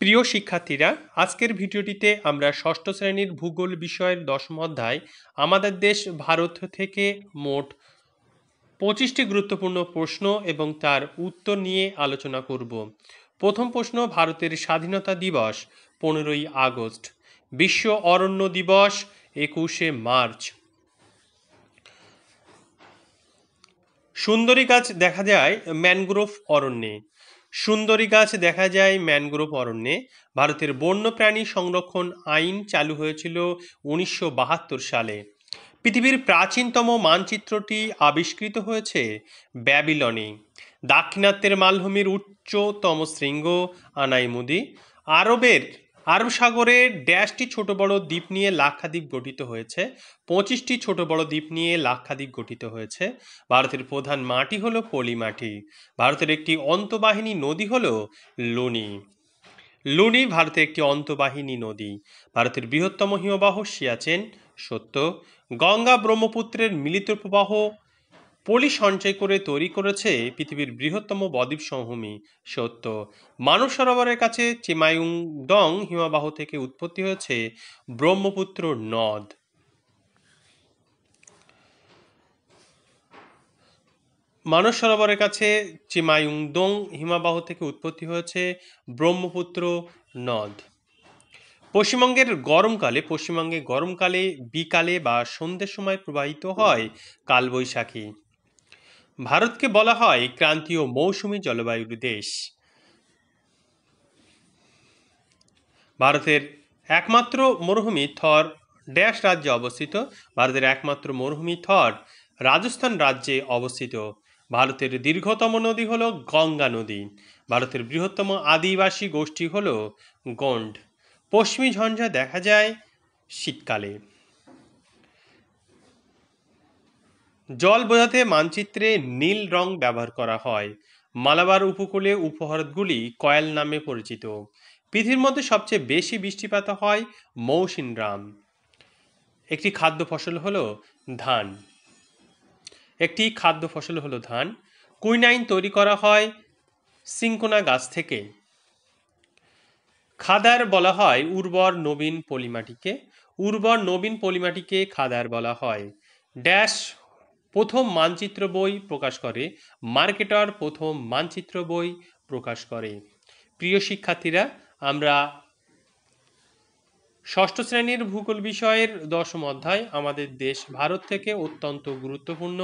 প্রিয় শিক্ষার্থীরা আজকের ভিডিওটিতে আমরা ষষ্ঠ শ্রেণীর ভূগোল বিষয়ের দশম অধ্যায় আমাদের দেশ ভারত থেকে মোট পঁচিশটি গুরুত্বপূর্ণ প্রশ্ন এবং তার উত্তর নিয়ে আলোচনা করব প্রথম প্রশ্ন ভারতের স্বাধীনতা দিবস পনেরোই আগস্ট বিশ্ব অরণ্য দিবস একুশে মার্চ সুন্দরী গাছ দেখা যায় ম্যানগ্রোভ অরণ্যে সুন্দরী গাছ দেখা যায় ম্যানগ্রোভ অরণ্যে ভারতের বন্যপ্রাণী সংরক্ষণ আইন চালু হয়েছিল উনিশশো সালে পৃথিবীর প্রাচীনতম মানচিত্রটি আবিষ্কৃত হয়েছে ব্যাবিলনে দাক্ষিণাত্যের মালভূমির উচ্চতম শৃঙ্গ আনাইমুদি আরবের আরব সাগরে ড্যাশটি ছোট বড় দ্বীপ নিয়ে লাক্ষাদ্বীপ গঠিত হয়েছে পঁচিশটি ছোট বড় দ্বীপ নিয়ে লাক্ষাদ্বীপ গঠিত হয়েছে ভারতের প্রধান মাটি হলো পলি মাটি ভারতের একটি অন্তবাহিনী নদী হলো লুনি লুনি ভারতের একটি অন্তবাহিনী নদী ভারতের বৃহত্তম হিমবাহ সিয়াচেন সত্য গঙ্গা ব্রহ্মপুত্রের মিলিত প্রবাহ পলি সঞ্চয় করে তৈরি করেছে পৃথিবীর বৃহত্তম বদ্বীপ সমভূমি সত্য মানব সরোবরের কাছে চিমায়ুং চিমায়ুংডং হিমাবাহ থেকে উৎপত্তি হয়েছে ব্রহ্মপুত্র নদ মানস সরোবরের কাছে চিমায়ুংদং হিমাবাহ থেকে উৎপত্তি হয়েছে ব্রহ্মপুত্র নদ পশ্চিমবঙ্গের গরমকালে পশ্চিমবঙ্গে গরমকালে বিকালে বা সন্ধ্যের সময় প্রবাহিত হয় কালবৈশাখী ভারতকে বলা হয় ক্রান্তীয় মৌসুমি জলবায়ুর দেশ ভারতের একমাত্র মরুভূমি থর ড্যাশ রাজ্যে অবস্থিত ভারতের একমাত্র মরুভূমি থর রাজস্থান রাজ্যে অবস্থিত ভারতের দীর্ঘতম নদী হল গঙ্গা নদী ভারতের বৃহত্তম আদিবাসী গোষ্ঠী হল গন্ড পশ্চিমী ঝঞ্ঝা দেখা যায় শীতকালে জল বোঝাতে মানচিত্রে নীল রং ব্যবহার করা হয় মালাবার উপকূলে উপহারগুলি কয়েল নামে পরিচিত পৃথিবীর মধ্যে সবচেয়ে বেশি বৃষ্টিপাত হয় মৌসিনরাম একটি খাদ্য ফসল হল ধান একটি খাদ্য ফসল হলো ধান কুইনাইন তৈরি করা হয় সিঙ্কোনা গাছ থেকে খাদার বলা হয় উর্বর নবীন পলিমাটিকে উর্বর নবীন পলিমাটিকে খাদার বলা হয় ড্যাশ প্রথম মানচিত্র বই প্রকাশ করে মার্কেটার প্রথম মানচিত্র বই প্রকাশ করে প্রিয় শিক্ষার্থীরা আমরা ষষ্ঠ শ্রেণীর ভূগোল বিষয়ের দশম অধ্যায় আমাদের দেশ ভারত থেকে অত্যন্ত গুরুত্বপূর্ণ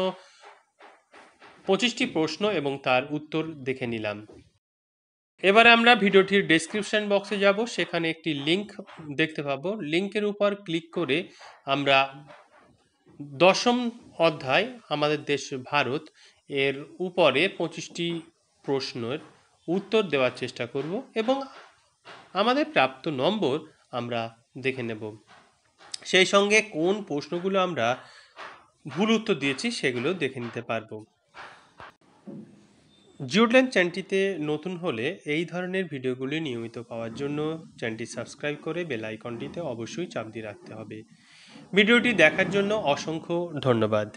পঁচিশটি প্রশ্ন এবং তার উত্তর দেখে নিলাম এবারে আমরা ভিডিওটির ডেসক্রিপশন বক্সে যাব সেখানে একটি লিংক দেখতে পাবো লিঙ্কের উপর ক্লিক করে আমরা দশম অধ্যায় আমাদের দেশ ভারত এর উপরে পঁচিশটি প্রশ্নের উত্তর দেওয়ার চেষ্টা করব এবং আমাদের প্রাপ্ত নম্বর আমরা দেখে নেব সেই সঙ্গে কোন প্রশ্নগুলো আমরা ভুল উত্তর দিয়েছি সেগুলো দেখে নিতে পারব জিওডল্যান্ড চ্যানটিতে নতুন হলে এই ধরনের ভিডিওগুলি নিয়মিত পাওয়ার জন্য চ্যানটি সাবস্ক্রাইব করে বেল আইকনটিতে অবশ্যই চাপ দিয়ে রাখতে হবে ভিডিওটি দেখার জন্য অসংখ্য ধন্যবাদ